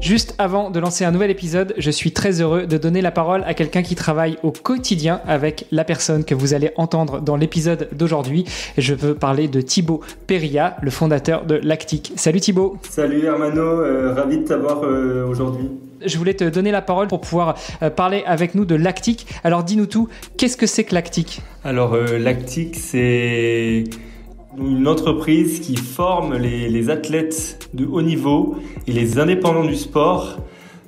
Juste avant de lancer un nouvel épisode, je suis très heureux de donner la parole à quelqu'un qui travaille au quotidien avec la personne que vous allez entendre dans l'épisode d'aujourd'hui. Je veux parler de Thibaut Perilla, le fondateur de Lactique. Salut Thibaut Salut Hermano, euh, ravi de t'avoir euh, aujourd'hui. Je voulais te donner la parole pour pouvoir euh, parler avec nous de Lactique. Alors dis-nous tout, qu'est-ce que c'est que Lactique Alors Lactique c'est une entreprise qui forme les, athlètes de haut niveau et les indépendants du sport,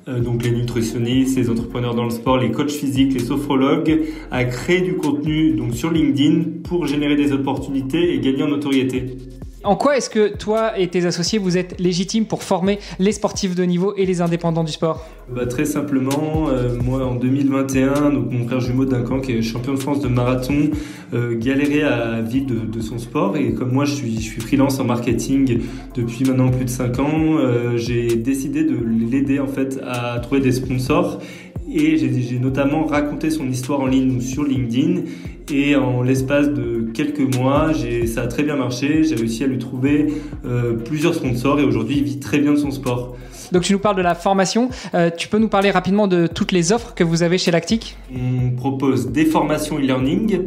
euh, donc les nutritionnistes, les entrepreneurs dans le sport, les coachs physiques, les sophrologues, à créer du contenu donc sur LinkedIn pour générer des opportunités et gagner en notoriété. En quoi est-ce que toi et tes associés, vous êtes légitimes pour former les sportifs de niveau et les indépendants du sport bah, Très simplement, euh, moi en 2021, donc mon frère jumeau Duncan, qui est champion de France de marathon, euh, galérait à vivre de, son sport. Et comme moi, je suis, freelance en marketing depuis maintenant plus de 5 ans, euh, j'ai décidé de l'aider en fait à trouver des sponsors et j'ai notamment raconté son histoire en ligne sur LinkedIn. Et en l'espace de quelques mois, ça a très bien marché. J'ai réussi à lui trouver euh, plusieurs sponsors et aujourd'hui, il vit très bien de son sport. Donc tu nous parles de la formation. Euh, tu peux nous parler rapidement de toutes les offres que vous avez chez Lactic On propose des formations e-learning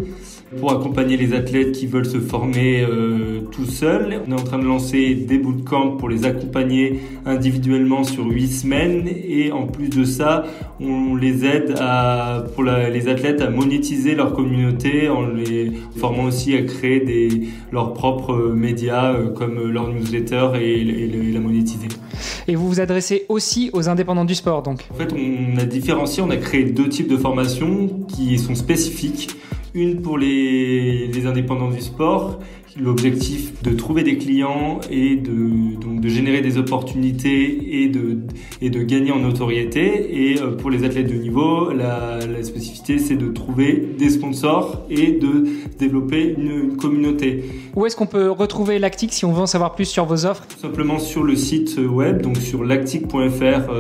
pour accompagner les athlètes qui veulent se former euh, tout seuls. On est en train de lancer des bootcamps pour les accompagner individuellement sur 8 semaines et en plus de ça, on les aide à, pour les athlètes à monétiser leur communauté en les formant aussi à créer des, leurs propres euh, médias euh, comme leur newsletter et, et, la monétiser. Et vous vous adressez aussi aux indépendants du sport donc En fait, on a différencié, on a créé deux types de formations qui sont spécifiques une pour les, indépendants du sport, l'objectif de trouver des clients et de, de générer des opportunités et de, et de gagner en notoriété. Et euh, pour les athlètes de niveau, la, spécificité, c'est de trouver des sponsors et de développer une, communauté. Où est-ce qu'on peut retrouver Lactique, si on veut en savoir plus sur vos offres simplement sur le site web, donc sur lactique.fr.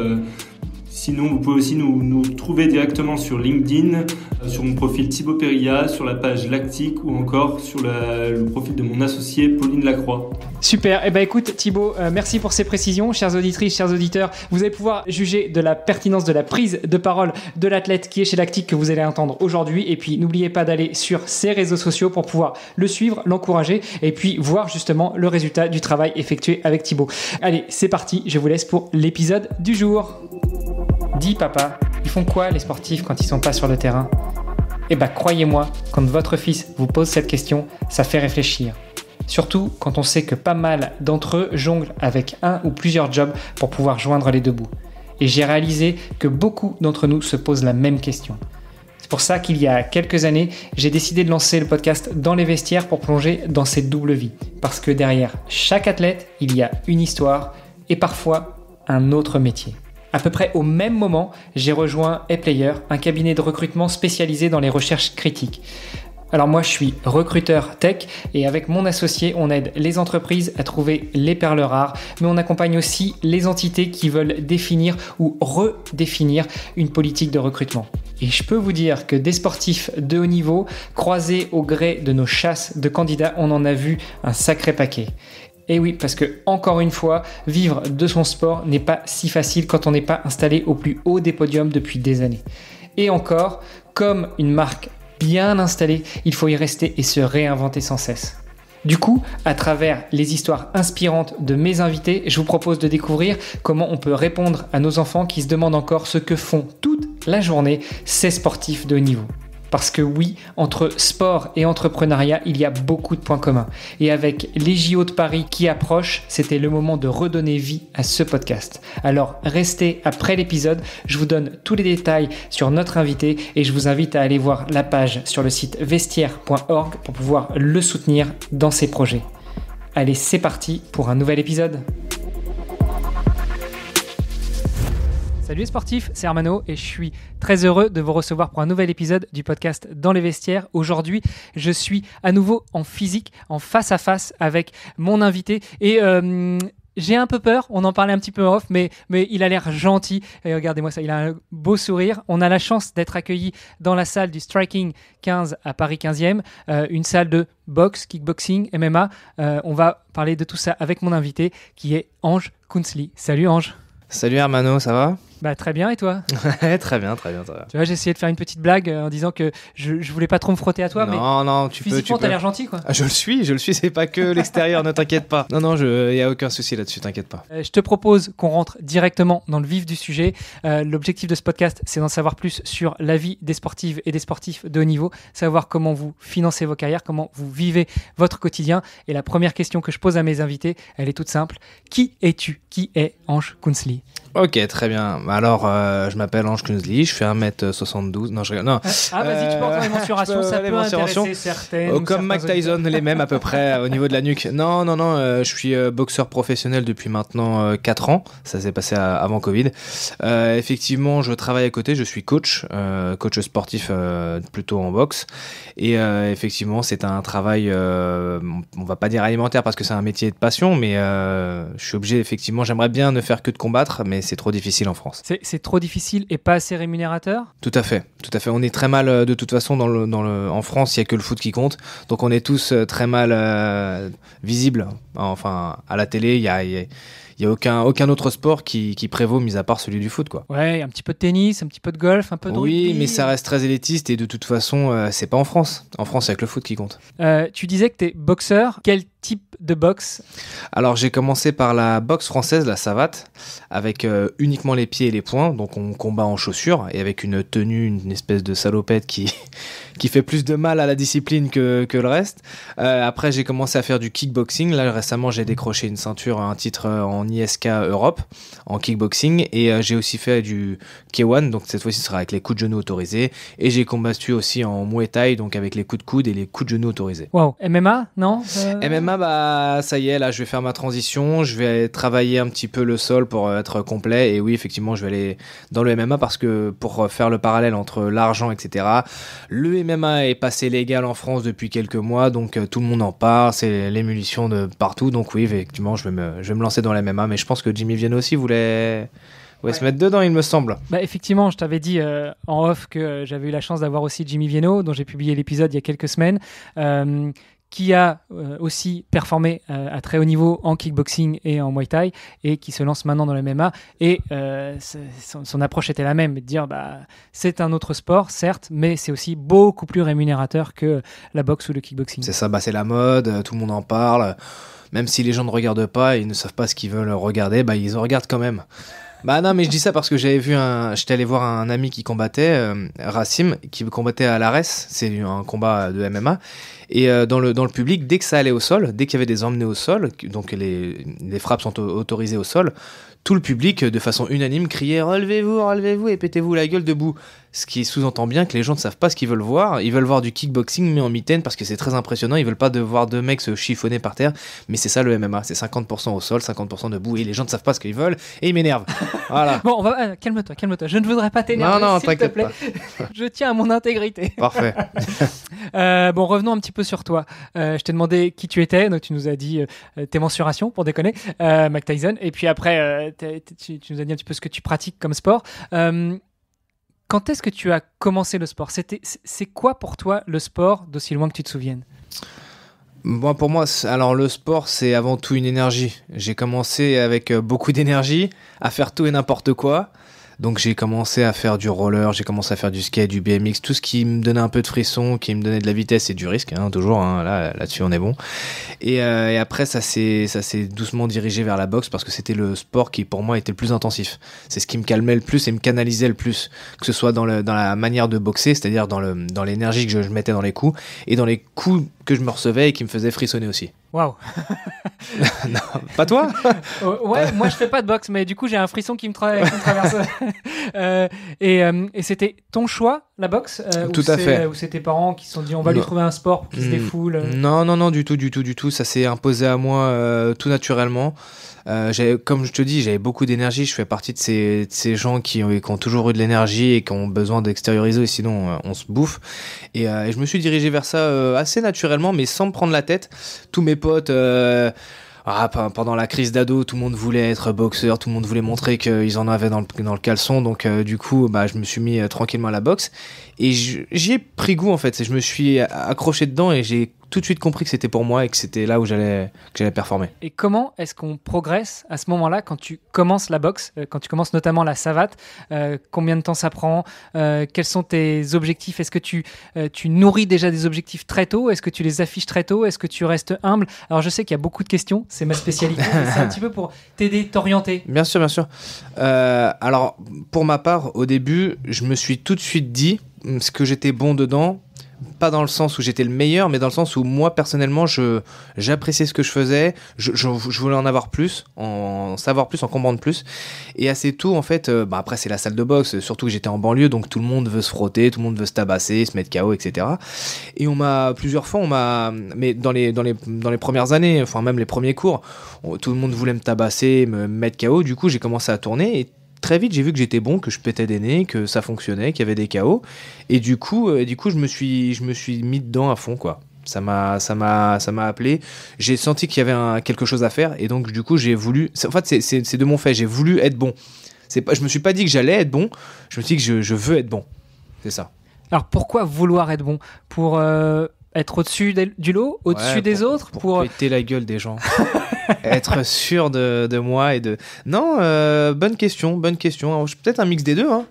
Sinon, vous pouvez aussi nous, trouver directement sur LinkedIn, euh, sur mon profil Thibaut Perilla, sur la page Lactique ou encore sur le profil de mon associé Pauline Lacroix. Super. Eh ben écoute Thibaut, euh, merci pour ces précisions, chères auditrices, chers auditeurs. Vous allez pouvoir juger de la pertinence de la prise de parole de l'athlète qui est chez Lactique que vous allez entendre aujourd'hui. Et puis n'oubliez pas d'aller sur ses réseaux sociaux pour pouvoir le suivre, l'encourager et puis voir justement le résultat du travail effectué avec Thibaut. Allez, c'est parti. Je vous laisse pour l'épisode du jour. Dis papa, ils font quoi les sportifs quand ils sont pas sur le terrain Eh bah croyez-moi, quand votre fils vous pose cette question, ça fait réfléchir. Surtout quand on sait que pas mal d'entre eux jonglent avec un ou plusieurs jobs pour pouvoir joindre les deux bouts. Et j'ai réalisé que beaucoup d'entre nous se posent la même question. C'est pour ça qu'il y a quelques années, j'ai décidé de lancer le podcast Dans les vestiaires pour plonger dans cette doubles vies. Parce que derrière chaque athlète, il y a une histoire et parfois un autre métier. À peu près au même moment, j'ai rejoint ePlayer, un cabinet de recrutement spécialisé dans les recherches critiques. Alors moi je suis recruteur tech et avec mon associé on aide les entreprises à trouver les perles rares mais on accompagne aussi les entités qui veulent définir ou redéfinir une politique de recrutement. Et je peux vous dire que des sportifs de haut niveau croisés au gré de nos chasses de candidats on en a vu un sacré paquet. Et eh oui, parce que encore une fois, vivre de son sport n'est pas si facile quand on n'est pas installé au plus haut des podiums depuis des années. Et encore, comme une marque bien installée, il faut y rester et se réinventer sans cesse. Du coup, à travers les histoires inspirantes de mes invités, je vous propose de découvrir comment on peut répondre à nos enfants qui se demandent encore ce que font toute la journée ces sportifs de haut niveau. Parce que oui, entre sport et entrepreneuriat, il y a beaucoup de points communs. Et avec les JO de Paris qui approchent, c'était le moment de redonner vie à ce podcast. Alors restez après l'épisode, je vous donne tous les détails sur notre invité et je vous invite à aller voir la page sur le site vestiaire.org pour pouvoir le soutenir dans ses projets. Allez, c'est parti pour un nouvel épisode. Salut sportifs, c'est Armano et je suis très heureux de vous recevoir pour un nouvel épisode du podcast Dans les vestiaires. Aujourd'hui, je suis à nouveau en physique, en face à face avec mon invité et euh, j'ai un peu peur, on en parlait un petit peu off, mais, mais il a l'air gentil. regardez-moi ça, il a un beau sourire. On a la chance d'être accueilli dans la salle du Striking 15 à Paris 15e, euh, une salle de boxe, kickboxing, MMA. Euh, on va parler de tout ça avec mon invité qui est Ange Kunzli. Salut Ange. Salut Armano, ça va bah, très bien, et toi très bien, très bien, très bien. Tu vois, j'ai essayé de faire une petite blague euh, en disant que je, je voulais pas trop me frotter à toi, mais Non, non, tu peux. physiquement, t'as l'air gentil, quoi. Ah, je le suis, je le suis, c'est pas que l'extérieur, ne t'inquiète pas. Non, non, il n'y a aucun souci là-dessus, t'inquiète pas. Euh, je te propose qu'on rentre directement dans le vif du sujet. Euh, l'objectif de ce podcast, c'est d'en savoir plus sur la vie des sportives et des sportifs de haut niveau, savoir comment vous financez vos carrières, comment vous vivez votre quotidien. Et la première question que je pose à mes invités, elle est toute simple. Qui es-tu Qui est Ange Kounsli Ok, très bien. Alors, euh, je m'appelle Ange Kunzli, je fais 1m72. Non, je Non. Ah, ah, vas-y, tu portes encore euh, les mensurations, ça peut intéresser certaines. comme Mac Tyson, les mêmes à peu près euh, au niveau de la nuque. Non, non, non, je suis boxeur professionnel depuis maintenant 4 ans. Ça s'est passé avant Covid. effectivement, je travaille à côté, je suis coach, coach sportif plutôt en boxe. Et effectivement, c'est un travail, on va pas dire alimentaire parce que c'est un métier de passion, mais je suis obligé, effectivement, j'aimerais bien ne faire que de combattre, mais c'est trop difficile en France. C'est trop difficile et pas assez rémunérateur Tout à fait, tout à fait. On est très mal, euh, de toute façon, en France, il n'y a que le foot qui compte. Donc on est tous euh, très mal euh, visibles. Enfin, à la télé, il y a, n'y a aucun, autre sport qui, prévaut, mis à part celui du foot. Quoi. Ouais, un petit peu de tennis, un petit peu de golf, un peu de Oui, mais ça reste très élitiste et de toute façon, c'est pas en France. En France, c'est avec le foot qui compte. tu disais que tu es boxeur. Quel type de boxe Alors j'ai commencé par la boxe française, la savate, avec euh, uniquement les pieds et les poings, donc on combat en chaussures et avec une tenue, une espèce de salopette qui, qui fait plus de mal à la discipline que, le reste. Euh, après j'ai commencé à faire du kickboxing, là récemment j'ai décroché une ceinture, à un titre euh, en ISK Europe, en kickboxing, et j'ai aussi fait du K1, donc cette fois-ci ce sera avec les coups de genoux autorisés, et j'ai combattu aussi en Muay Thai, donc avec les coups de coude et les coups de genoux autorisés. Wow, MMA, non MMA ah bah ça y est, là je vais faire ma transition, je vais travailler un petit peu le sol pour euh, être complet. Et oui, effectivement, je vais aller dans le MMA parce que pour euh, faire le parallèle entre l'argent, etc. Le MMA est passé légal en France depuis quelques mois, donc euh, tout le monde en parle, c'est l'émulsion de partout. Donc oui, effectivement, je vais me, je vais me lancer dans le MMA, mais je pense que Jimmy Vienne aussi voulait se mettre dedans, il me semble. Bah, effectivement, je t'avais dit en off que j'avais eu la chance d'avoir aussi Jimmy Vienno dont j'ai publié l'épisode il y a quelques semaines, qui a euh, aussi performé euh, à très haut niveau en kickboxing et en muay thai et qui se lance maintenant dans le MMA. Et euh, son, approche était la même, de dire bah, c'est un autre sport, certes, mais c'est aussi beaucoup plus rémunérateur que la boxe ou le kickboxing. C'est ça, bah, c'est la mode, tout le monde en parle. Même si les gens ne regardent pas et ils ne savent pas ce qu'ils veulent regarder, bah, ils en regardent quand même. Bah non, mais je dis ça parce que j'avais vu un. J'étais allé voir un ami qui combattait, euh, Racim, qui combattait à l'Ares. C'est un combat de MMA. Et euh, dans, le, dans le public, dès que ça allait au sol, dès qu'il y avait des emmenés au sol, donc les, les frappes sont autorisées au sol, tout le public, de façon unanime, criait Relevez-vous, relevez-vous et pétez-vous la gueule debout ce qui sous-entend bien que les gens ne savent pas ce qu'ils veulent voir. Ils veulent voir du kickboxing mais en mitaine parce que c'est très impressionnant. Ils veulent pas de voir deux mecs se chiffonner par terre. Mais c'est ça le MMA, c'est 50% au sol, 50% debout et les gens ne savent pas ce qu'ils veulent et ils m'énervent. Voilà. bon, euh, calme-toi, calme-toi. Je ne voudrais pas t'énerver. Non, non, s'il te plaît. je tiens à mon intégrité. Parfait. Euh, bon, revenons un petit peu sur toi. Euh, je t'ai demandé qui tu étais, donc tu nous as dit tes mensurations pour déconner, Mac Tyson. Et puis après, tu, nous as dit un petit peu ce que tu pratiques comme sport. Euh, quand est-ce que tu as commencé le sport C'est quoi pour toi le sport, d'aussi loin que tu te souviennes pour moi, alors le sport, c'est avant tout une énergie. J'ai commencé avec euh, beaucoup d'énergie à faire tout et n'importe quoi. Donc j'ai commencé à faire du roller, j'ai commencé à faire du skate, du BMX, tout ce qui me donnait un peu de frisson, qui me donnait de la vitesse et du risque, hein, toujours, hein, là, là-dessus on est bon. Euh, et, après ça s'est, ça s'est doucement dirigé vers la boxe parce que c'était le sport qui pour moi était le plus intensif. C'est ce qui me calmait le plus et me canalisait le plus, que ce soit dans, le, dans la manière de boxer, c'est-à-dire dans, le, dans l'énergie que je, je mettais dans les coups et dans les coups que je me recevais et qui me faisaient frissonner aussi. Waouh Pas toi euh, Ouais, moi je fais pas de boxe, mais du coup j'ai un frisson qui me, traverse. Euh, et, euh, et c'était ton choix, la boxe Tout à fait. Ou c'était tes parents qui se sont dit on va lui trouver un sport pour qu'il se hmm. défoule Non, non, non, du tout, du tout, du tout. Ça s'est imposé à moi tout naturellement. Euh, comme je te dis, j'avais beaucoup d'énergie. Je fais partie de ces, gens qui, qui, ont toujours eu de l'énergie et qui ont besoin d'extérioriser, sinon euh, on se bouffe. Euh, et, je me suis dirigé vers ça assez naturellement, mais sans me prendre la tête. Tous mes potes... Ah, pendant la crise d'ado, tout le monde voulait être boxeur, tout le monde voulait montrer qu'ils en avaient dans le, dans caleçon. Donc, du coup, bah, je me suis mis tranquillement à la boxe. Et j'y ai pris goût, en fait. Je me suis accroché dedans et j'ai tout de suite compris que c'était pour moi et que c'était là où j'allais que j'allais performer. Et comment est-ce qu'on progresse à ce moment-là quand tu commences la boxe, euh, quand tu commences notamment la savate euh, Combien de temps ça prend euh, Quels sont tes objectifs Est-ce que tu tu nourris déjà des objectifs très tôt Est-ce que tu les affiches très tôt Est-ce que tu restes humble Alors je sais qu'il y a beaucoup de questions, c'est ma spécialité. c'est un petit peu pour t'aider, t'orienter. Bien sûr, bien sûr. alors pour ma part, au début, je me suis tout de suite dit ce que j'étais bon dedans pas dans le sens où j'étais le meilleur, mais dans le sens où moi personnellement, je j'appréciais ce que je faisais, je, voulais en avoir plus, en savoir plus, en comprendre plus. Et assez tôt, en fait, euh, bah, après c'est la salle de boxe, surtout que j'étais en banlieue, donc tout le monde veut se frotter, tout le monde veut se tabasser, se mettre KO, etc. Et on m'a plusieurs fois, on m'a, mais dans les dans les dans les premières années, enfin même les premiers cours, tout le monde voulait me tabasser, me mettre KO. Du coup, j'ai commencé à tourner et très vite, j'ai vu que j'étais bon, que je pétais des nez, que ça fonctionnait, qu'il y avait des chaos. Et du coup, euh, du coup je, me suis, je me suis mis dedans à fond, quoi. Ça m'a, ça m'a, ça m'a appelé. J'ai senti qu'il y avait quelque chose à faire. Et donc, du coup, j'ai voulu. En fait, c'est, de mon fait. J'ai voulu être bon. C'est pas, je me suis pas dit que j'allais être bon. Je me suis dit que je, veux être bon. C'est ça. Alors pourquoi vouloir être bon Pour euh, être au-dessus du lot, au-dessus des autres, pour, euh, péter la gueule des gens, être sûr de, moi et de non, euh, bonne question, bonne question. Peut-être un mix des deux, hein.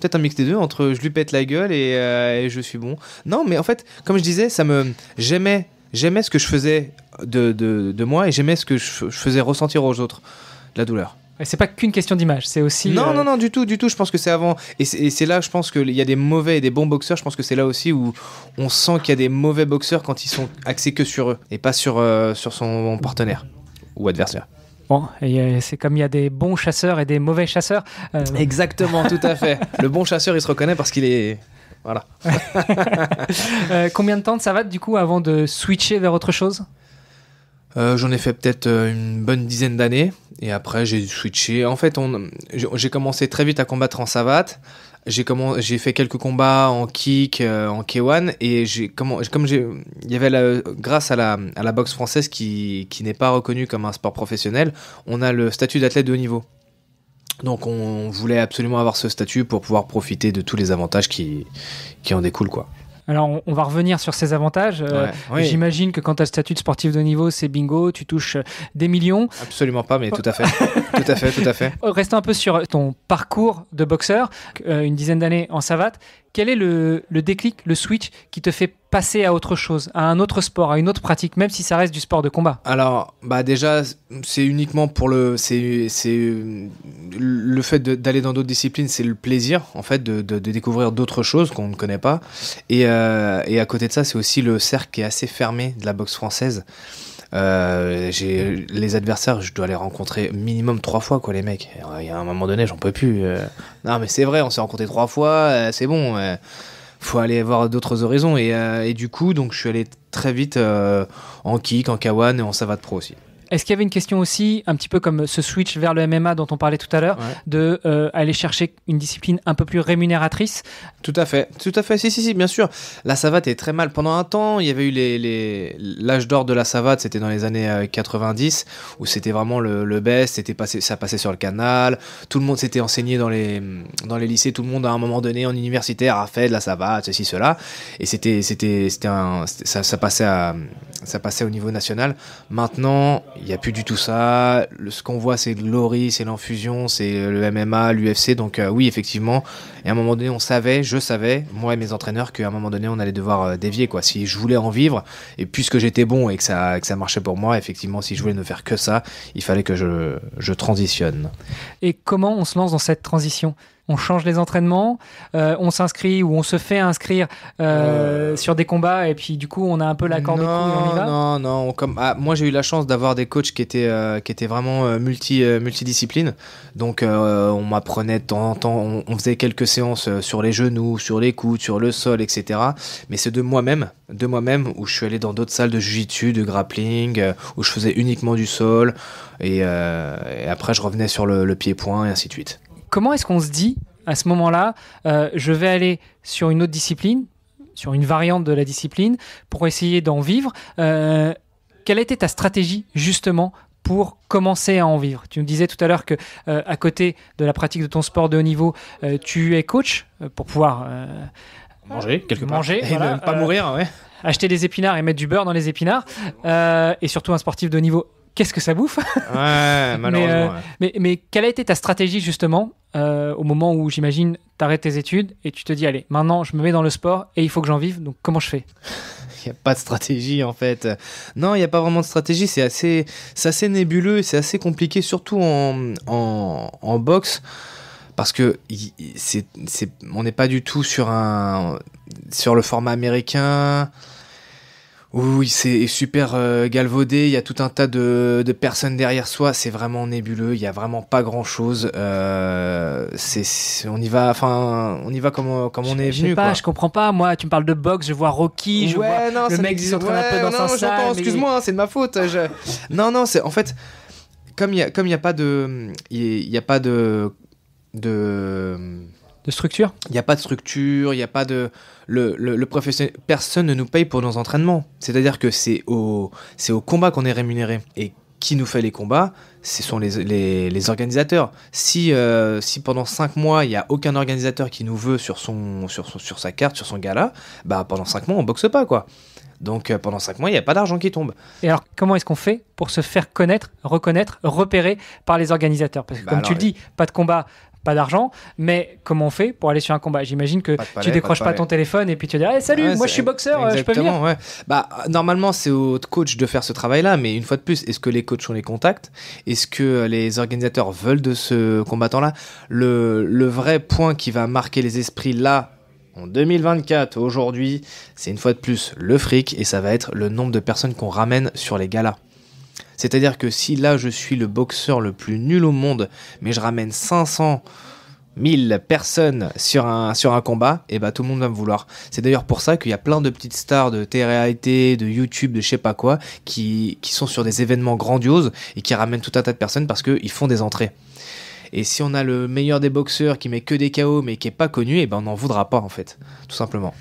Peut-être un mix des deux entre je lui pète la gueule euh, et, je suis bon. Non, mais en fait, comme je disais, ça me j'aimais j'aimais ce que je faisais de, moi et j'aimais ce que je faisais ressentir aux autres la douleur c'est pas qu'une question d'image, c'est aussi. Non, euh, non, non, du tout, du tout. Je pense que c'est avant. Et c'est là, je pense qu'il y a des mauvais et des bons boxeurs. Je pense que c'est là aussi où on sent qu'il y a des mauvais boxeurs quand ils sont axés que sur eux et pas sur, euh, sur son partenaire ou adversaire. Bon, et euh, c'est comme il y a des bons chasseurs et des mauvais chasseurs. Exactement, tout à fait. Le bon chasseur, il se reconnaît parce qu'il est. Voilà. combien de temps ça va du coup avant de switcher vers autre chose euh, j'en ai fait peut-être euh, une bonne dizaine d'années. Et après, j'ai switché. En fait, on, j'ai commencé très vite à combattre en savate. J'ai, j'ai fait quelques combats en kick, euh, en K1. Et j'ai, comme il y avait grâce à la, boxe française qui, n'est pas reconnue comme un sport professionnel, on a le statut d'athlète de haut niveau. Donc on voulait absolument avoir ce statut pour pouvoir profiter de tous les avantages qui, qui en découlent. quoi. Alors, on, va revenir sur ces avantages. Euh, j'imagine que quand tu as le statut de sportif de niveau, c'est bingo, tu touches euh, des millions. Absolument pas, mais tout à fait. tout à fait, tout à fait. Euh, restons un peu sur ton parcours de boxeur, une dizaine d'années en savate. Quel est le, le déclic, le switch qui te fait passer à autre chose, à un autre sport, à une autre pratique, même si ça reste du sport de combat Alors, bah déjà, c'est uniquement pour le, c'est, c'est le fait d'aller dans d'autres disciplines, c'est le plaisir en fait de, découvrir d'autres choses qu'on ne connaît pas. Euh, et, à côté de ça, c'est aussi le cercle qui est assez fermé de la boxe française. Euh, j'ai les adversaires, je dois les rencontrer minimum trois fois, quoi, les mecs. Il y a un moment donné, j'en peux plus. Euh. Non, mais c'est vrai, on s'est rencontrés trois fois, c'est bon faut aller voir d'autres horizons. Euh, et, du coup, donc, je suis allé très vite euh, en kick, en kawan et en savate pro aussi. Est-ce qu'il y avait une question aussi, un petit peu comme ce switch vers le MMA dont on parlait tout à l'heure, d'aller de euh, aller chercher une discipline un peu plus rémunératrice Tout à fait, tout à fait, si, si, si, bien sûr. La savate est très mal. Pendant un temps, il y avait eu l'âge les, d'or de la savate, c'était dans les années 90, euh, où c'était vraiment le, best, c'était passé, ça passait sur le canal, tout le monde s'était enseigné dans les, dans les lycées, tout le monde à un moment donné en universitaire a fait de la savate, ceci, cela, et c'était, c'était, c'était ça passait à ça passait au niveau national. Maintenant, il n'y a plus du tout ça. ce qu'on voit, c'est l'ORI, c'est l'infusion, c'est le MMA, l'UFC. Donc euh, oui, effectivement. Et à un moment donné, on savait, je savais, moi et mes entraîneurs, qu'à un moment donné, on allait devoir euh, dévier. Quoi. Si je voulais en vivre, et puisque j'étais bon et que ça, que ça marchait pour moi, effectivement, si je voulais ne faire que ça, il fallait que je, je transitionne. Et comment on se lance dans cette transition on change les entraînements, euh, on s'inscrit ou on se fait inscrire euh, euh. sur des combats et puis du coup on a un peu la corde et on y va Non, non, comme, ah, moi j'ai eu la chance d'avoir des coachs qui étaient, qui étaient vraiment multi, multidisciplines. Donc on m'apprenait de temps en temps, on, faisait quelques séances sur les genoux, sur les coudes, sur le sol, etc. Mais c'est de moi-même, de moi-même où je suis allé dans d'autres salles de jiu de grappling, où je faisais uniquement du sol et, après je revenais sur le pied-point et ainsi de suite comment est-ce qu'on se dit à ce moment-là, euh, je vais aller sur une autre discipline, sur une variante de la discipline, pour essayer d'en vivre euh, Quelle était ta stratégie justement pour commencer à en vivre. Tu nous disais tout à l'heure que euh, à côté de la pratique de ton sport de haut niveau, tu es coach pour pouvoir manger quelque manger, et pas mourir, Acheter des épinards et mettre du beurre dans les épinards, et surtout un sportif de haut niveau qu'est-ce que ça bouffe Ouais, euh, malheureusement. mais, quelle a été ta stratégie justement euh, au moment où j'imagine t'arrêtes tes études et tu te dis allez, maintenant je me mets dans le sport et il faut que j'en vive, donc comment je fais Il n'y a pas de stratégie en fait. Non, il n'y a pas vraiment de stratégie, c'est assez, assez nébuleux, c'est assez compliqué, surtout en, en, boxe parce que on n'est pas du tout sur un sur le format américain oui, c'est super euh, galvaudé. Il y a tout un tas de, personnes derrière soi. C'est vraiment nébuleux. Il n'y a vraiment pas grand chose. Euh, on y va. Enfin, on y va comme, comme on est je venu. Je sais pas. Quoi. Je comprends pas. Moi, tu me parles de boxe. Je vois Rocky. Je vois le mec qui s'entraîne un peu dans non, sa Excuse-moi, hein, c'est de ma faute. non, non, c'est en fait comme il n'y a a pas de il a pas de de de structure Il n'y a pas de structure, il n'y a pas de. Le, le, Personne ne nous paye pour nos entraînements. C'est-à-dire que c'est au, c'est au combat qu'on est rémunéré. Et qui nous fait les combats Ce sont les, organisateurs. Si, euh, si pendant 5 mois, il n'y a aucun organisateur qui nous veut sur, son, sur, sur sa carte, sur son gala, bah pendant 5 mois, on boxe pas, quoi. Donc euh, pendant 5 mois, il n'y a pas d'argent qui tombe. Et alors, comment est-ce qu'on fait pour se faire connaître, reconnaître, repérer par les organisateurs Parce que bah comme tu le dis, pas de combat, pas d'argent, mais comment on fait pour aller sur un combat J'imagine que tu décroches pas, ton téléphone et puis tu dis eh, salut, moi je suis boxeur, euh, je peux venir. Bah normalement c'est au coach de faire ce travail-là, mais une fois de plus, est-ce que les coachs ont les contacts Est-ce que euh, les organisateurs veulent de ce combattant-là le, le vrai point qui va marquer les esprits là en 2024, aujourd'hui, c'est une fois de plus le fric et ça va être le nombre de personnes qu'on ramène sur les galas. C'est-à-dire que si là je suis le boxeur le plus nul au monde, mais je ramène 500 000 personnes sur un, sur un combat, et eh bah ben, tout le monde va me vouloir. C'est d'ailleurs pour ça qu'il y a plein de petites stars de télé de YouTube, de je sais pas quoi, qui, sont sur des événements grandioses et qui ramènent tout un tas de personnes parce qu'ils font des entrées. Et si on a le meilleur des boxeurs qui met que des KO mais qui est pas connu, et eh ben on n'en voudra pas en fait, tout simplement.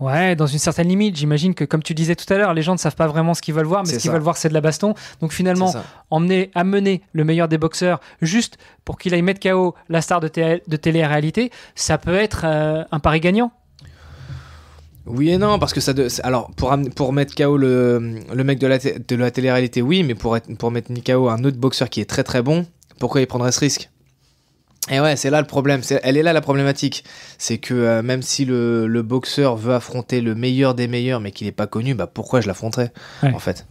Ouais, dans une certaine limite. J'imagine que, comme tu disais tout à l'heure, les gens ne savent pas vraiment ce qu'ils veulent voir, mais ce qu'ils veulent voir, c'est de la baston. Donc finalement, emmener, amener le meilleur des boxeurs juste pour qu'il aille mettre KO la star de, télé réalité ça peut être euh, un pari gagnant. Oui et non, parce que ça. De, alors, pour, pour mettre KO le, mec de la, de la télé-réalité, oui, mais pour, pour mettre KO un autre boxeur qui est très très bon, pourquoi il prendrait ce risque et ouais, c'est là le problème. elle est là la problématique. C'est que euh, même si le, boxeur veut affronter le meilleur des meilleurs, mais qu'il n'est pas connu, bah pourquoi je l'affronterais en fait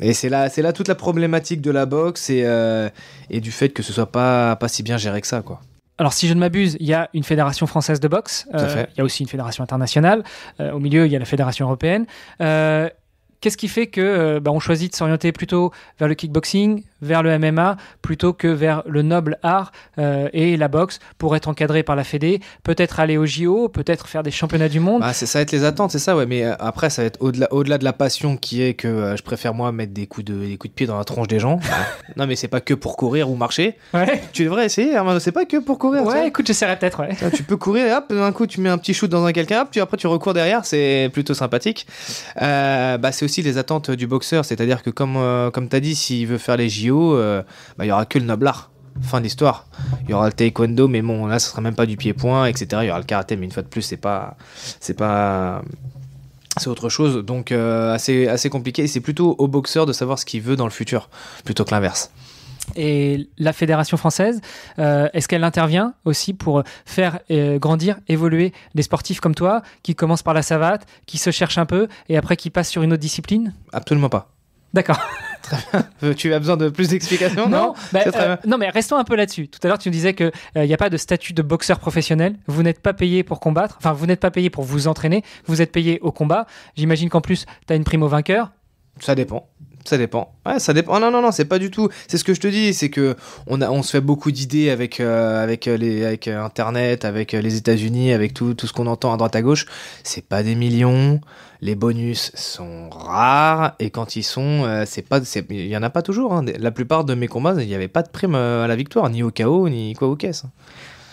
Et c'est là, c'est là toute la problématique de la boxe euh, et, du fait que ce soit pas pas si bien géré que ça, quoi. Alors, si je ne m'abuse, il y a une fédération française de boxe. Euh, il y a aussi une fédération internationale. au milieu, il y a la fédération européenne. Qu'est-ce qui fait que bah, on choisit de s'orienter plutôt vers le kickboxing, vers le MMA plutôt que vers le noble art euh, et la boxe pour être encadré par la Fédé, peut-être aller au JO, peut-être faire des championnats du monde. ah ça va être les attentes, c'est ça, ouais. Mais euh, après, ça va être au-delà, au-delà de la passion qui est que euh, je préfère moi mettre des coups de, coups de pied dans la tronche des gens. non, mais c'est pas que pour courir ou marcher. Ouais. Tu devrais essayer, ne C'est pas que pour courir. Ouais, écoute, j'essaierai peut-être. Tu peux courir, et hop, d'un coup, tu mets un petit shoot dans un quelqu'un, hop, puis après tu recours derrière. C'est plutôt sympathique. Bah, c'est aussi les attentes du boxeur, c'est-à-dire que comme comme as dit, s'il veut faire les JO euh, bah, il y aura que le noblard fin d'histoire. Il y aura le taekwondo, mais bon, là, ce sera même pas du pied-point, etc. Il y aura le karaté, mais une fois de plus, c'est pas, c'est pas, c'est autre chose. Donc, euh, assez, compliqué. Et c'est plutôt au boxeur de savoir ce qu'il veut dans le futur, plutôt que l'inverse. Et la fédération française, euh, est-ce qu'elle intervient aussi pour faire grandir, évoluer des sportifs comme toi, qui commencent par la savate, qui se cherchent un peu, et après qui passent sur une autre discipline Absolument pas. D'accord. Très bien. Euh, tu as besoin de plus d'explications Non, bah, euh, non, mais restons un peu là-dessus. Tout à l'heure, tu me disais qu'il n'y euh, a pas de statut de boxeur professionnel. Vous n'êtes pas payé pour combattre, enfin, vous n'êtes pas payé pour vous entraîner, vous êtes payé au combat. J'imagine qu'en plus, tu as une prime au vainqueur. Ça dépend. Ça dépend. ça dépend. non, non, non, c'est pas du tout. C'est ce que je te dis, c'est que on, a, on se fait beaucoup d'idées avec, les, Internet, avec les États-Unis, avec tout, tout ce qu'on entend à droite à gauche. C'est pas des millions les bonus sont rares et quand ils sont, euh, c'est pas, il y en a pas toujours. Hein. La plupart de mes combats, il n'y avait pas de prime euh, à la victoire, ni au KO, ni quoi aux caisse. Hein.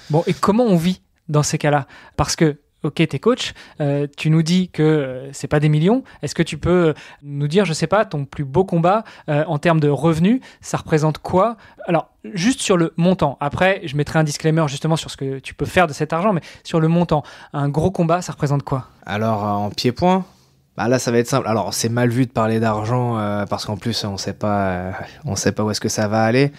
Bon, et comment on vit dans ces cas-là Parce que Ok, t'es coach, euh, tu nous dis que c'est pas des millions. Est-ce que tu peux nous dire, je sais pas, ton plus beau combat en termes de revenus, ça représente quoi Alors, juste sur le montant. Après, je mettrai un disclaimer justement sur ce que tu peux faire de cet argent, mais sur le montant, un gros combat, ça représente quoi Alors, en pied-point, bah là, ça va être simple. Alors, c'est mal vu de parler d'argent euh, parce qu'en plus, on sait pas, euh, on sait pas où est-ce que ça va aller.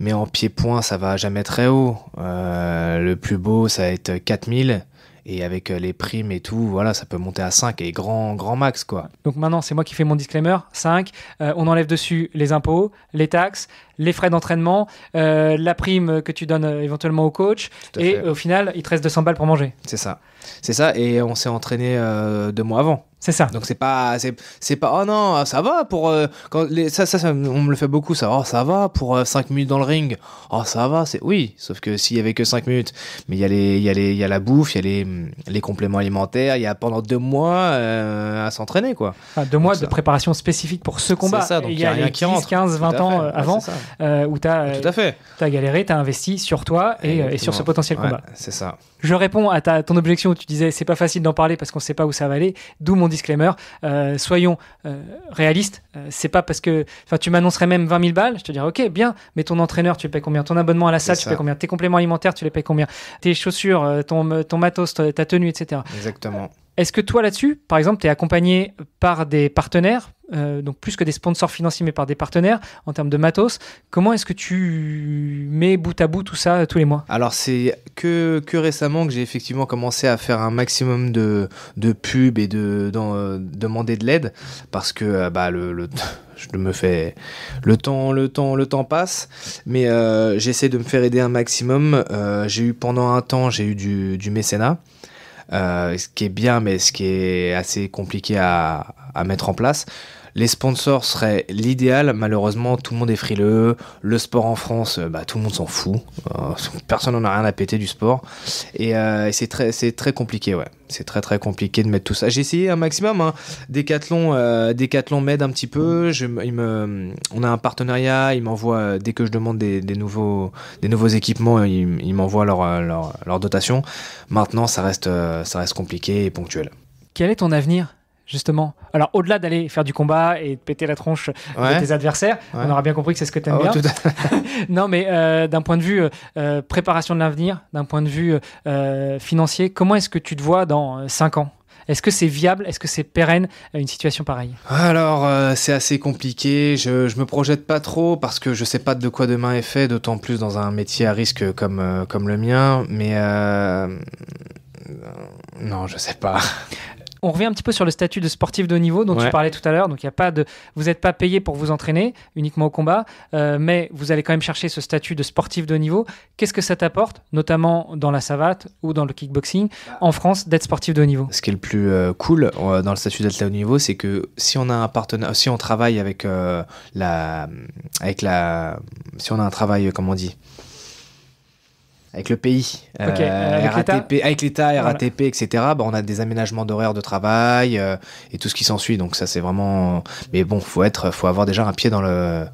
Mais en pied-point, ça va jamais très haut. Euh, le plus beau, ça va être 4000. Et avec les primes et tout, voilà, ça peut monter à 5 et grand, grand max, quoi. Donc maintenant, c'est moi qui fais mon disclaimer. 5, on enlève dessus les impôts, les taxes, les frais d'entraînement, euh, la prime que tu donnes euh, éventuellement au coach, et au final, il te reste 200 balles pour manger. C'est ça. C'est ça, et on s'est entraîné euh, deux mois avant. C'est ça. Donc c'est pas c'est pas oh non, ça va pour quand les, ça, on me le fait beaucoup ça. Oh, ça va pour cinq 5 minutes dans le ring. Oh, ça va, c'est oui, sauf que s'il y avait que 5 minutes, mais il y a les il y a il y a la bouffe, il y a les, compléments alimentaires, il y a pendant deux mois à s'entraîner quoi. deux mois de préparation spécifique pour ce combat. ça, il y, a, rien qui 15 20 ans avant. Euh, où tu as, euh, galéré, tu as investi sur toi et, euh, sur ce potentiel combat. C'est ça. Je réponds à ta, ton objection où tu disais c'est pas facile d'en parler parce qu'on sait pas où ça va aller, d'où mon disclaimer. soyons réalistes, c'est pas parce que tu m'annoncerais même 20 000 balles, je te dirais ok, bien, mais ton entraîneur, tu le payes combien Ton abonnement à la salle, tu payes combien Tes compléments alimentaires, tu les payes combien Tes chaussures, ton, ton matos, ta tenue, etc. Exactement. Est-ce que toi là-dessus, par exemple, tu es accompagné par des partenaires, euh, donc plus que des sponsors financiers, mais par des partenaires en termes de matos Comment est-ce que tu mets bout à bout tout ça euh, tous les mois Alors c'est que, récemment que j'ai effectivement commencé à faire un maximum de, de pubs et de, euh, demander de l'aide parce que bah, le, je me fais le temps le temps le temps passe mais j'essaie de me faire aider un maximum j'ai eu pendant un temps j'ai eu du, du mécénat euh, ce qui est bien, mais ce qui est assez compliqué à, mettre en place. Les sponsors seraient l'idéal. Malheureusement, tout le monde est frileux. Le sport en France, euh, bah, tout le monde s'en fout. Euh, personne n'en a rien à péter du sport. Et, euh, c'est très, compliqué, ouais. C'est très très compliqué de mettre tout ça. J'ai essayé un maximum. Hein. Decathlon, m'aide un petit peu. on a un partenariat. Ils m'envoient dès que je demande des, nouveaux, des nouveaux équipements, ils, m'envoie m'envoient leur, leur, dotation. Maintenant, ça reste, ça reste compliqué et ponctuel. Quel est ton avenir justement. Alors, au-delà d'aller faire du combat et de péter la tronche de tes adversaires, on aura bien compris que c'est ce que tu aimes oh, bien. non, mais euh, d'un point de vue euh, préparation de l'avenir, d'un point de vue euh, financier, comment est-ce que tu te vois dans 5 ans est-ce que c'est viable Est-ce que c'est pérenne une situation pareille Alors, c'est assez compliqué. Je, ne me projette pas trop parce que je sais pas de quoi demain est fait, d'autant plus dans un métier à risque comme, comme le mien. Mais. Non, je sais pas on revient un petit peu sur le statut de sportif de haut niveau dont je tu parlais tout à l'heure. Donc, il a pas de, vous n'êtes pas payé pour vous entraîner uniquement au combat, euh, mais vous allez quand même chercher ce statut de sportif de haut niveau. Qu'est-ce que ça t'apporte, notamment dans la savate ou dans le kickboxing en France, d'être sportif de haut niveau Ce qui est le plus euh, cool euh, dans le statut d'être de haut niveau, c'est que si on a un partenaire, si on travaille avec la, avec la, si on a un travail, comment on dit, avec le pays, euh, avec l'État, RATP, etc. Bah, on a des aménagements d'horaires de travail euh, et tout ce qui s'ensuit. Donc ça, c'est vraiment. Mais bon, faut être, faut avoir déjà un pied dans le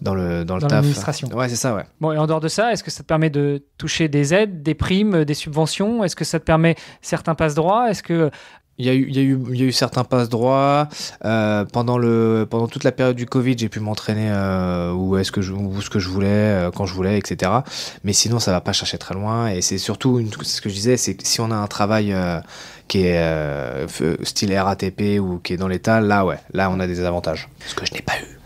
dans le dans, taf. L'administration. Ouais, c'est ça, ouais. Bon, et en dehors de ça, est-ce que ça te permet de toucher des aides, des primes, des subventions Est-ce que ça te permet certains passe droits Est-ce que il y, a eu, il, y a eu, il y a eu certains passes droits. Euh, pendant, le, pendant toute la période du Covid, j'ai pu m'entraîner euh, où est-ce que je, où ce que je voulais, euh, quand je voulais, etc. Mais sinon, ça va pas chercher très loin. Et c'est surtout, ce que je disais, c'est si on a un travail euh, qui est style RATP ou qui est dans l'État, là, ouais, là, on a des avantages. Ce que je n'ai pas eu.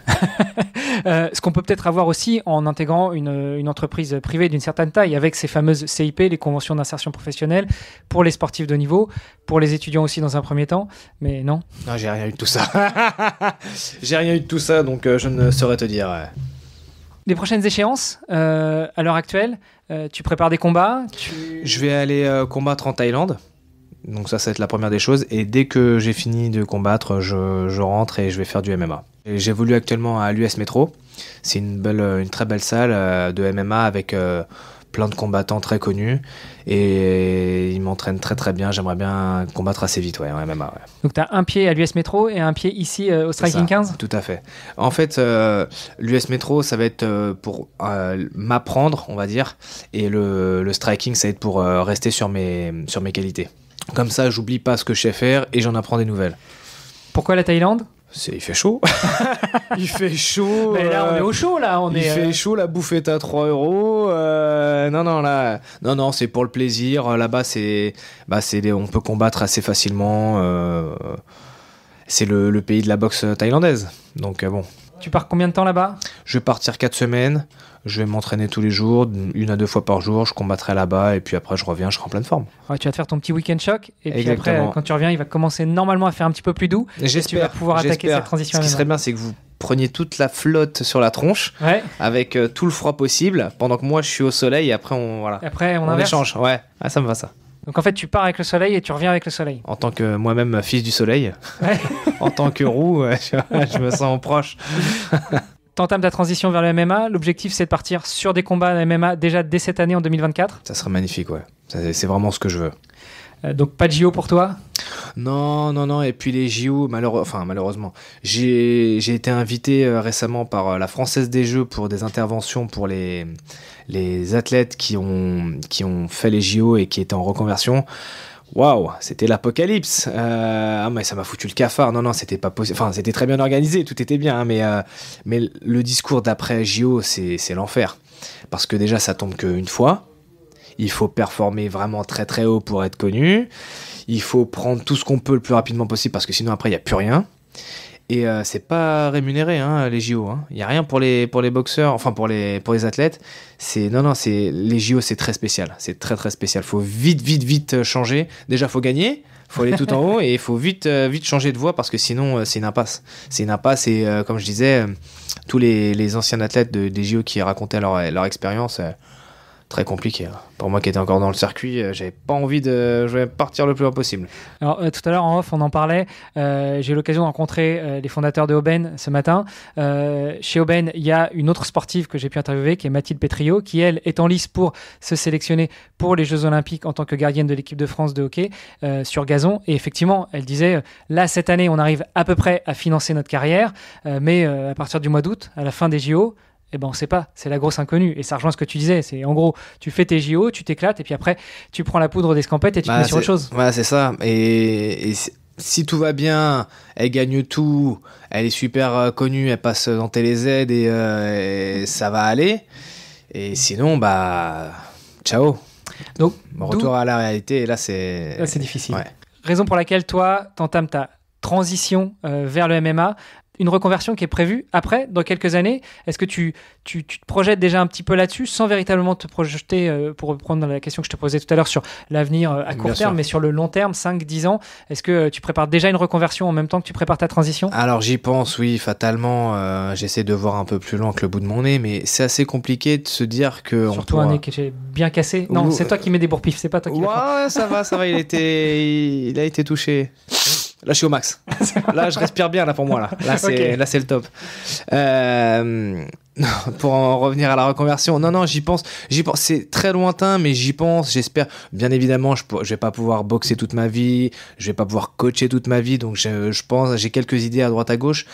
Euh, ce qu'on peut peut-être avoir aussi en intégrant une, entreprise privée d'une certaine taille avec ces fameuses CIP, les conventions d'insertion professionnelle, pour les sportifs de niveau, pour les étudiants aussi dans un premier temps, mais non. Non, j'ai rien eu de tout ça. j'ai rien eu de tout ça, donc euh, je ne saurais te dire. Les prochaines échéances, euh, à l'heure actuelle, tu prépares des combats Je vais aller combattre en Thaïlande. Donc ça, ça va être la première des choses. Et dès que j'ai fini de combattre, je, rentre et je vais faire du MMA. J'évolue actuellement à l'US Metro. C'est une, belle, une très belle salle euh, de MMA avec euh, plein de combattants très connus. Et ils m'entraînent très très bien. J'aimerais bien combattre assez vite ouais, en MMA. Donc tu as un pied à l'US Metro et un pied ici euh, au Striking 15 Tout à fait. En fait, l'US Metro, ça va être pour m'apprendre, on va dire. Et le, le Striking, ça va être pour rester sur mes, sur mes qualités. Comme ça, j'oublie pas ce que je sais faire et j'en apprends des nouvelles. Pourquoi la Thaïlande il fait chaud. il fait chaud. Mais là, on est au chaud, là. On il fait euh, chaud, la bouffe est à 3 euros. Euh, non, non, là. Non, non, c'est pour le plaisir. Là-bas, c'est. Bah, on peut combattre assez facilement. Euh, c'est le, pays de la boxe thaïlandaise. Donc, bon. Tu pars combien de temps là-bas Je vais partir 4 semaines je vais m'entraîner tous les jours, une à deux fois par jour, je combattrai là-bas et puis après je reviens, je serai en pleine forme. tu vas te faire ton petit week-end choc et puis après quand tu reviens, il va commencer normalement à faire un petit peu plus doux. J'espère. pouvoir attaquer cette transition. Ce qui serait bien, c'est que vous preniez toute la flotte sur la tronche avec euh, tout le froid possible pendant que moi je suis au soleil et après on voilà. Après on, échange. Ouais, ah, ça me va ça. Donc en fait, tu pars avec le soleil et tu reviens avec le soleil. En tant que moi-même fils du soleil, en tant que roux, je, me sens proche. de ta transition vers le MMA. L'objectif, c'est de partir sur des combats MMA déjà dès cette année en 2024. Ça serait magnifique, ouais. C'est vraiment ce que je veux. Euh, donc pas de JO pour toi Non, non, non. Et puis les JO, malheureux, enfin, malheureusement, j'ai été invité euh, récemment par euh, la Française des Jeux pour des interventions pour les, les athlètes qui ont, qui ont fait les JO et qui étaient en reconversion. Waouh, c'était l'apocalypse. Euh, ah mais ça m'a foutu le cafard. Non non, c'était pas possible. Enfin, c'était très bien organisé, tout était bien, hein, mais euh, mais le discours d'après JO, c'est l'enfer. Parce que déjà, ça tombe qu'une fois. Il faut performer vraiment très très haut pour être connu. Il faut prendre tout ce qu'on peut le plus rapidement possible parce que sinon après il n'y a plus rien. Et euh, c'est pas rémunéré hein, les JO. Il hein. y n'y a rien pour les pour les boxeurs, enfin pour les pour les athlètes. C'est non non c'est les JO c'est très spécial, c'est très très spécial. Faut vite vite vite euh, changer. Déjà faut gagner, faut aller tout en haut et il faut vite euh, vite changer de voie parce que sinon c'est une impasse. C'est une impasse et comme je disais, tous les, anciens athlètes des JO qui racontaient leur expérience très compliqué. Hein. Pour moi qui étais encore dans le circuit, je euh, j'avais pas envie de je vais partir le plus loin possible. Alors euh, tout à l'heure en off, on en parlait. Euh, j'ai eu l'occasion de rencontrer les fondateurs de Aubaine ce matin. chez Aubaine, il y a une autre sportive que j'ai pu interviewer qui est Mathilde petrio qui elle est en lice pour se sélectionner pour les Jeux Olympiques en tant que gardienne de l'équipe de France de hockey sur gazon. Et effectivement, elle disait là cette année, on arrive à peu près à financer notre carrière, mais à partir du mois d'août, à la fin des JO, eh ben on sait pas, c'est la grosse inconnue. Et ça rejoint ce que tu disais, c'est en gros, tu fais tes JO, tu t'éclates, et puis après, tu prends la poudre d'escampette et tu te bah, mets sur autre chose. Voilà, c'est ça. Et, si tout va bien, elle gagne tout, elle est super euh, connue, elle passe dans Télé euh, et, ça va aller. Et sinon, bah, ciao. Donc, retour à la réalité, et là, c'est. difficile. Raison pour laquelle toi, entames ta transition euh, vers le MMA une reconversion qui est prévue après, dans quelques années. Est-ce que tu, tu, te projettes déjà un petit peu là-dessus, sans véritablement te projeter, euh, pour reprendre la question que je te posais tout à l'heure sur l'avenir euh, à court terme, mais sur le long terme, 5-10 ans, est-ce que euh, tu prépares déjà une reconversion en même temps que tu prépares ta transition Alors j'y pense, oui, fatalement. J'essaie de voir un peu plus loin que le bout de mon nez, mais c'est assez compliqué de se dire que... Surtout un nez que j'ai bien cassé. Non, c'est toi qui mets des bourpifs, c'est pas toi qui... Ouais, ça va, ça va, il, était... il a été touché. Là, je suis au max. là, je respire bien là pour moi. Là, là c'est le top. Euh, pour en revenir à la reconversion, non, non, j'y pense. J'y pense. C'est très lointain, mais j'y pense. J'espère. Bien évidemment, je, ne vais pas pouvoir boxer toute ma vie. Je vais pas pouvoir coacher toute ma vie. Donc, je, je pense. J'ai quelques idées à droite à gauche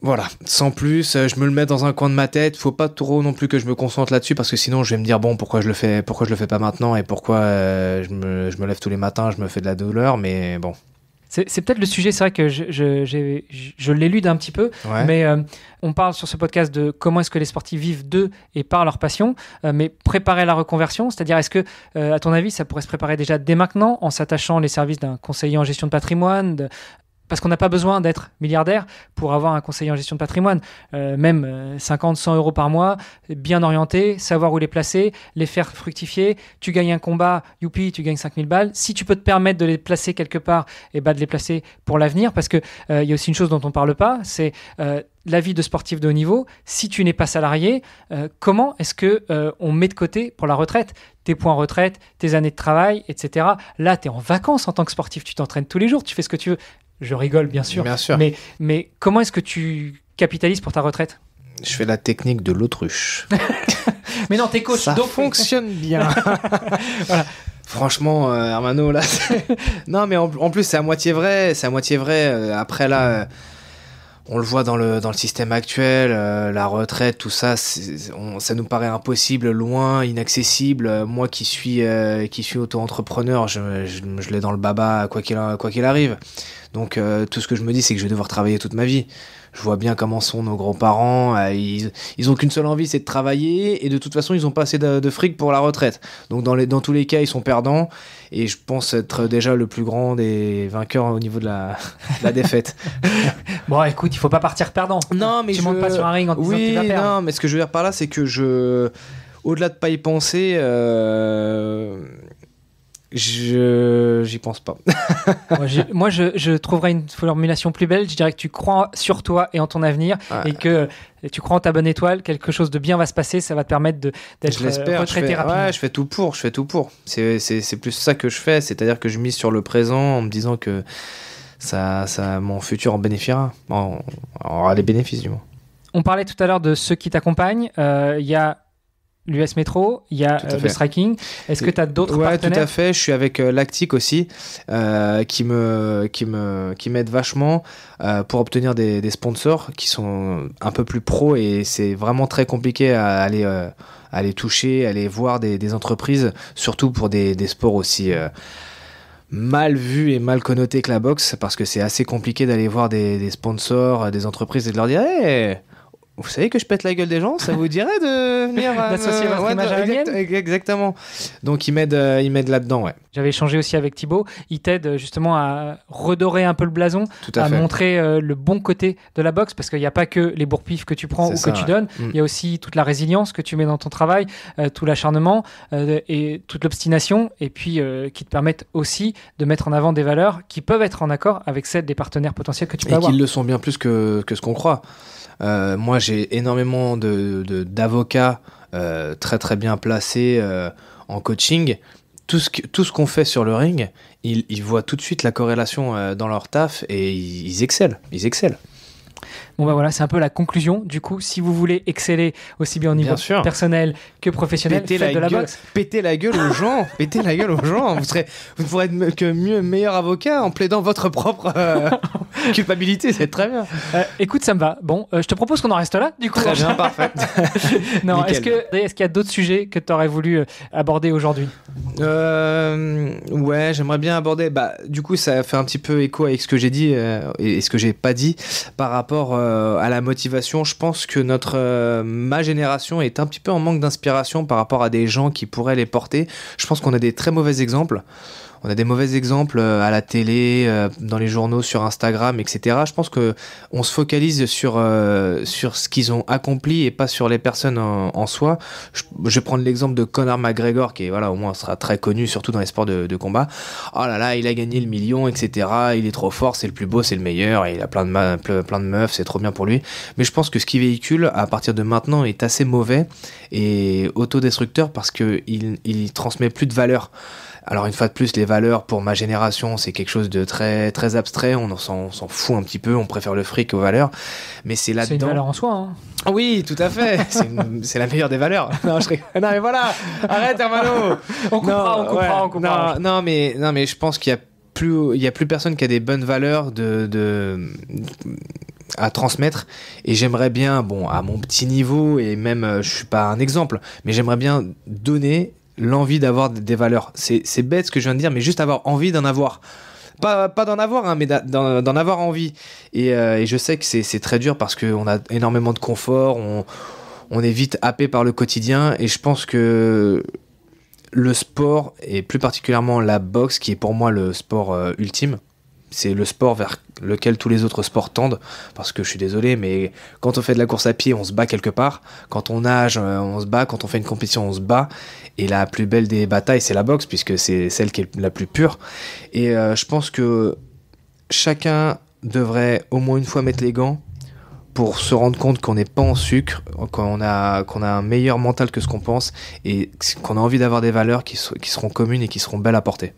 voilà, sans plus, euh, je me le mets dans un coin de ma tête. Faut pas trop non plus que je me concentre là-dessus parce que sinon je vais me dire bon pourquoi je le fais, pourquoi je le fais pas maintenant et pourquoi euh, je, me, lève tous les matins, je me fais de la douleur, mais bon. C'est peut-être le sujet, c'est vrai que je, je, je l'élude un petit peu, mais euh, on parle sur ce podcast de comment est-ce que les sportifs vivent de et par leur passion, mais préparer la reconversion, c'est-à-dire est-ce que, à ton avis, ça pourrait se préparer déjà dès maintenant en s'attachant les services d'un conseiller en gestion de patrimoine, parce qu'on n'a pas besoin d'être milliardaire pour avoir un conseiller en gestion de patrimoine. Euh, même 50, euh, 100 euros par mois, bien orienté, savoir où les placer, les faire fructifier. Tu gagnes un combat, youpi, tu gagnes 5000 balles. Si tu peux te permettre de les placer quelque part, et eh ben, de les placer pour l'avenir. Parce qu'il euh, y a aussi une chose dont on ne parle pas, c'est la vie de sportif de haut niveau, si tu n'es pas salarié, comment est-ce que on met de côté pour la retraite tes points retraite, tes années de travail, etc. Là, tu es en vacances en tant que sportif, tu t'entraînes tous les jours, tu fais ce que tu veux je rigole bien sûr. Mais, mais comment est-ce que tu capitalises pour ta retraite je fais la technique de l'autruche. mais non, t'es coachs ça fonctionne bien. Franchement, euh, là, non, mais en, en plus, c'est à moitié vrai, c'est à moitié vrai. Euh, après, là, euh, on le voit dans le, dans le système actuel, euh, la retraite, tout ça, ça nous paraît impossible, loin, inaccessible. Euh, moi qui suis, euh, qui suis auto-entrepreneur, je, je, l'ai dans le baba quoi qu'il arrive. Donc tout ce que je me dis, c'est que je vais devoir travailler toute ma vie je vois bien comment sont nos grands-parents. Euh, ils, ils ont qu'une seule envie, c'est de travailler. Et de toute façon, ils n'ont pas assez de, fric pour la retraite. Donc, dans, dans tous les cas, ils sont perdants. Et je pense être déjà le plus grand des vainqueurs au niveau de la, défaite. bon, écoute, il faut pas partir perdant. Non, mais tu je... montes pas sur un ring en oui, tu vas Non, mais ce que je veux dire par là, c'est que je, au-delà de ne pas y penser. Euh je j'y pense pas. moi, je, je, trouverais une formulation plus belle. Je dirais que tu crois sur toi et en ton avenir et que tu crois en ta bonne étoile. Quelque chose de bien va se passer. Ça va te permettre d'être euh, retraité je fais, je fais tout pour. Je fais tout pour. C'est plus ça que je fais. C'est-à-dire que je mise sur le présent en me disant que ça, ça mon futur en bénéficiera. On aura les bénéfices du moins. On parlait tout à l'heure de ceux qui t'accompagnent. Euh, il y a l'US Metro, il y a euh, le striking. Est-ce que tu as d'autres ouais, tout à fait. Je suis avec euh, Lactic aussi, euh, qui me qui me qui m'aide vachement pour obtenir des, sponsors qui sont un peu plus pro et c'est vraiment très compliqué à aller toucher, aller voir des, entreprises, surtout pour des, sports aussi mal vus et mal connotés que la boxe, parce que c'est assez compliqué d'aller voir des, sponsors, des entreprises et de leur dire hé vous savez que je pète la gueule des gens, ça vous dirait de venir d'associer votre image à la euh, Exactement. Donc il m'aide, euh, il m'aide là-dedans, ouais. J'avais échangé aussi avec Thibaut. Il t'aide euh, justement à redorer un peu le blason, à, montrer le bon côté de la boxe, parce qu'il n'y a pas que les bourpifs que tu prends ou que tu donnes. Mm. Il y a aussi toute la résilience que tu mets dans ton travail, tout l'acharnement et toute l'obstination, et puis qui te permettent aussi de mettre en avant des valeurs qui peuvent être en accord avec celles des partenaires potentiels que tu peux avoir. Et qu'ils le sont bien plus que, que ce qu'on croit. Euh, moi, j'ai énormément d'avocats euh, très très bien placés euh, en coaching. Tout ce, qu'on fait sur le ring, ils, voient tout de suite la corrélation dans leur taf et ils excellent. Ils excellent. Bon bah, voilà, c'est un peu la conclusion. Du coup, si vous voulez exceller aussi bien au niveau personnel que professionnel, pétez la la gueule, boxe. la gueule aux gens, la gueule aux gens. Vous serez, vous ne pourrez être que mieux, meilleur avocat en plaidant votre propre euh, culpabilité. C'est très bien. Euh, écoute, ça me va. Bon, euh, je te propose qu'on en reste là. Du coup, très bien, parfait. non, est-ce que ce qu'il y a d'autres sujets que tu aurais voulu aborder aujourd'hui Ouais, j'aimerais bien aborder. Bah, du coup, ça fait un petit peu écho avec ce que j'ai dit et ce que j'ai pas dit par rapport euh, à la motivation, je pense que notre euh, ma génération est un petit peu en manque d'inspiration par rapport à des gens qui pourraient les porter. Je pense qu'on a des très mauvais exemples on a des mauvais exemples euh, à la télé, euh, dans les journaux, sur Instagram, etc. Je pense que on se focalise sur euh, sur ce qu'ils ont accompli et pas sur les personnes en, soi. Je, je, vais prendre l'exemple de Conor McGregor qui est voilà au moins sera très connu surtout dans les sports de, combat. Oh là là, il a gagné le million, etc. Il est trop fort, c'est le plus beau, c'est le meilleur, et il a plein de plein de meufs, c'est trop bien pour lui. Mais je pense que ce qu'il véhicule à partir de maintenant est assez mauvais et autodestructeur parce que il, il transmet plus de valeur. Alors une fois de plus, les valeurs pour ma génération, c'est quelque chose de très très abstrait. On s'en fout un petit peu. On préfère le fric aux valeurs. Mais c'est là-dedans. C'est une valeur en soi. Hein. Oui, tout à fait. C'est la meilleure des valeurs. Non, je... non mais voilà. Arrête, Hermano. on comprend, on comprend, on comprend. Non, mais non, mais je pense qu'il y a plus, il y plus personne qui a des bonnes valeurs de, à transmettre et j'aimerais bien bon à mon petit niveau et même euh, je suis pas un exemple mais j'aimerais bien donner l'envie d'avoir des valeurs. C'est bête ce que je viens de dire, mais juste avoir envie d'en avoir. Pas, d'en avoir, hein, mais d'en avoir envie. Euh, et, je sais que c'est très dur parce qu'on a énormément de confort, on, est vite happé par le quotidien, et je pense que le sport, et plus particulièrement la boxe, qui est pour moi le sport euh, ultime, c'est le sport vers lequel tous les autres sports tendent. Parce que je suis désolé, mais quand on fait de la course à pied, on se bat quelque part. Quand on nage, euh, on se bat. Quand on fait une compétition, on se bat. Et la plus belle des batailles, c'est la boxe, puisque c'est celle qui est la plus pure. Et euh, je pense que chacun devrait au moins une fois mettre les gants pour se rendre compte qu'on n'est pas en sucre, qu'on a, qu'on a un meilleur mental que ce qu'on pense et qu'on a envie d'avoir des valeurs qui, qui seront communes et qui seront belles à porter.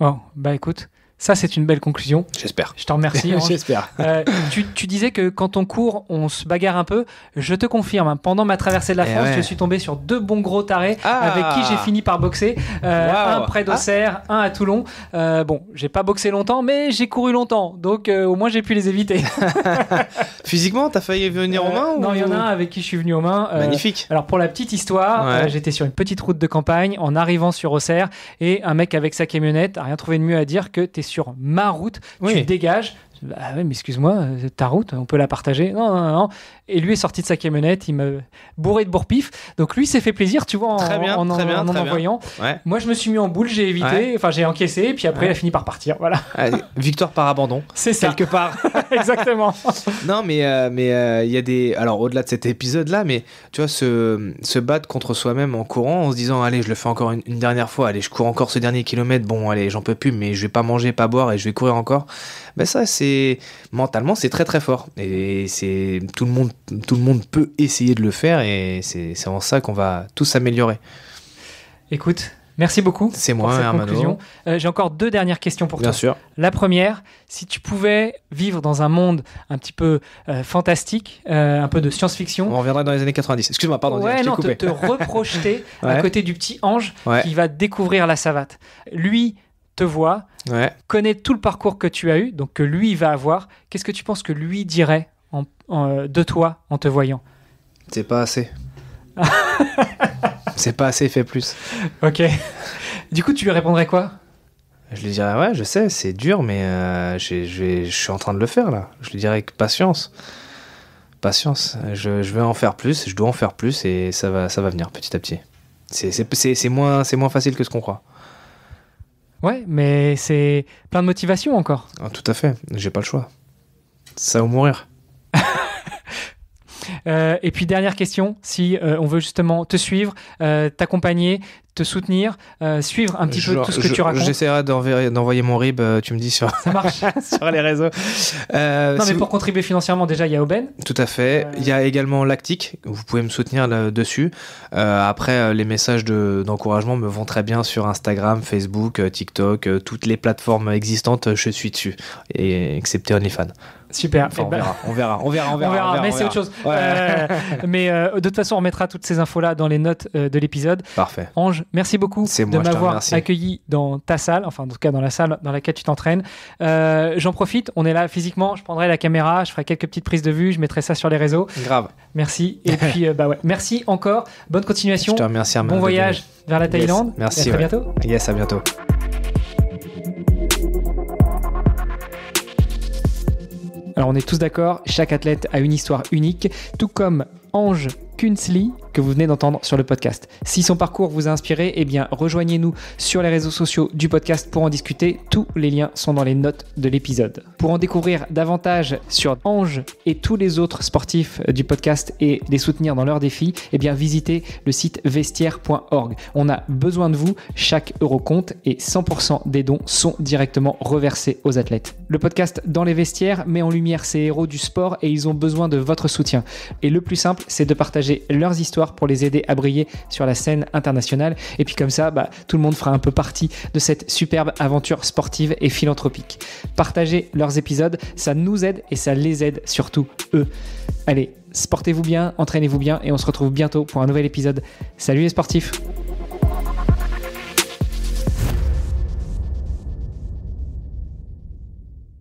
Oh, bah écoute, ça, c'est une belle conclusion. J'espère. Je t'en remercie. J'espère. Euh, tu, tu, disais que quand on court, on se bagarre un peu. Je te confirme, hein, pendant ma traversée de la eh France, je suis tombé sur deux bons gros tarés ah. avec qui j'ai fini par boxer. Euh, un près d'Auxerre, ah. un à Toulon. Euh, bon, j'ai pas boxé longtemps, mais j'ai couru longtemps. Donc, euh, au moins, j'ai pu les éviter. Physiquement, t'as failli venir aux mains Non, il y en a un avec qui je suis venu aux mains. Magnifique. Alors, pour la petite histoire, j'étais sur une petite route de campagne en arrivant sur Auxerre et un mec avec sa camionnette a rien trouvé de mieux à dire que t'es sur ma route, tu dégages, bah mais excuse-moi, euh, ta route, on peut la partager. Non, non, non. Et lui est sorti de sa camionnette, il m'a bourré de bourre-pif Donc lui s'est fait plaisir, tu vois, en en, envoyant. Moi, je me suis mis en boule, j'ai évité, enfin, j'ai encaissé, et puis après, il a fini par partir. Voilà. victoire par abandon. C'est ça. Quelque part. Exactement. non, mais euh, mais euh, il y a des. Alors, au-delà de cet épisode-là, mais tu vois, se, se battre contre soi-même en courant, en se disant, allez, je le fais encore une, une dernière fois, allez, je cours encore ce dernier kilomètre, bon, allez, j'en peux plus, mais je vais pas manger, pas boire, et je vais courir encore. Ben ça c'est mentalement c'est très très fort et c'est tout le monde tout le monde peut essayer de le faire et c'est en ça qu'on va tous s'améliorer. Écoute, merci beaucoup. C'est moi, pour euh, J'ai encore deux dernières questions pour toi. Bien sûr. La première, si tu pouvais vivre dans un monde un petit peu euh, fantastique, euh, un peu de science-fiction. On reviendrait dans les années 90. Excuse-moi, pardon. Ouais, non, coupé. te, te reprojeter à côté du petit ange qui va découvrir la savate. Lui, te voit, ouais. connaît tout le parcours que tu as eu, donc que lui va avoir, qu'est-ce que tu penses que lui dirait en, euh, de toi en te voyant C'est pas assez. c'est pas assez, fais plus. Ok. Du coup, tu lui répondrais quoi Je lui dirais, ouais, je sais, c'est dur, mais euh, je suis en train de le faire là. Je lui dirais que patience. Patience, je, je, vais en faire plus, je dois en faire plus et ça va, ça va venir petit à petit. C'est moins, moins facile que ce qu'on croit. Ouais, mais c'est plein de motivation encore. Ah, tout à fait, j'ai pas le choix. Ça va mourir. Euh, et puis dernière question, si euh, on veut justement te suivre, euh, t'accompagner, te soutenir, suivre un petit peu tout ce que tu racontes. J'essaierai d'envoyer mon RIB, tu me dis, sur, sur les réseaux. non, mais pour contribuer financièrement, déjà, il y a Aubaine. Tout à fait. Il y a également Lactique, vous pouvez me soutenir là-dessus. après, les messages d'encouragement me vont très bien sur Instagram, Facebook, TikTok, toutes les plateformes existantes, je suis dessus, et excepté OnlyFans. Super. Eh ben, on, verra, on, verra, on verra, mais c'est autre chose. Euh, mais euh, de toute façon, on mettra toutes ces infos-là dans les notes euh, de l'épisode. Parfait. Ange, merci beaucoup de m'avoir accueilli dans ta salle, enfin, en tout cas, dans la salle dans laquelle tu t'entraînes. J'en profite, on est là physiquement. Je prendrai la caméra, je ferai quelques petites prises de vue, je mettrai ça sur les réseaux. Grave. Merci. Et puis, bah ouais, merci encore. Bonne continuation. Je te remercie, Bon voyage vers la Thaïlande. merci. à très bientôt. Yes, à bientôt. Alors on est tous d'accord, chaque athlète a une histoire unique, tout comme Ange Kunzli vous venez d'entendre sur le podcast. Si son parcours vous a inspiré, eh bien rejoignez-nous sur les réseaux sociaux du podcast pour en discuter. Tous les liens sont dans les notes de l'épisode. Pour en découvrir davantage sur Ange et tous les autres sportifs du podcast et les soutenir dans leurs défis, eh bien visitez le site vestiaire.org. On a besoin de vous, chaque euro compte et 100% des dons sont directement reversés aux athlètes. Le podcast Dans les vestiaires met en lumière ces héros du sport et ils ont besoin de votre soutien. Et le plus simple, c'est de partager leurs histoires pour les aider à briller sur la scène internationale. Et puis comme ça, bah, tout le monde fera un peu partie de cette superbe aventure sportive et philanthropique. Partagez leurs épisodes, ça nous aide et ça les aide surtout eux. Allez, sportez-vous bien, entraînez-vous bien et on se retrouve bientôt pour un nouvel épisode. Salut les sportifs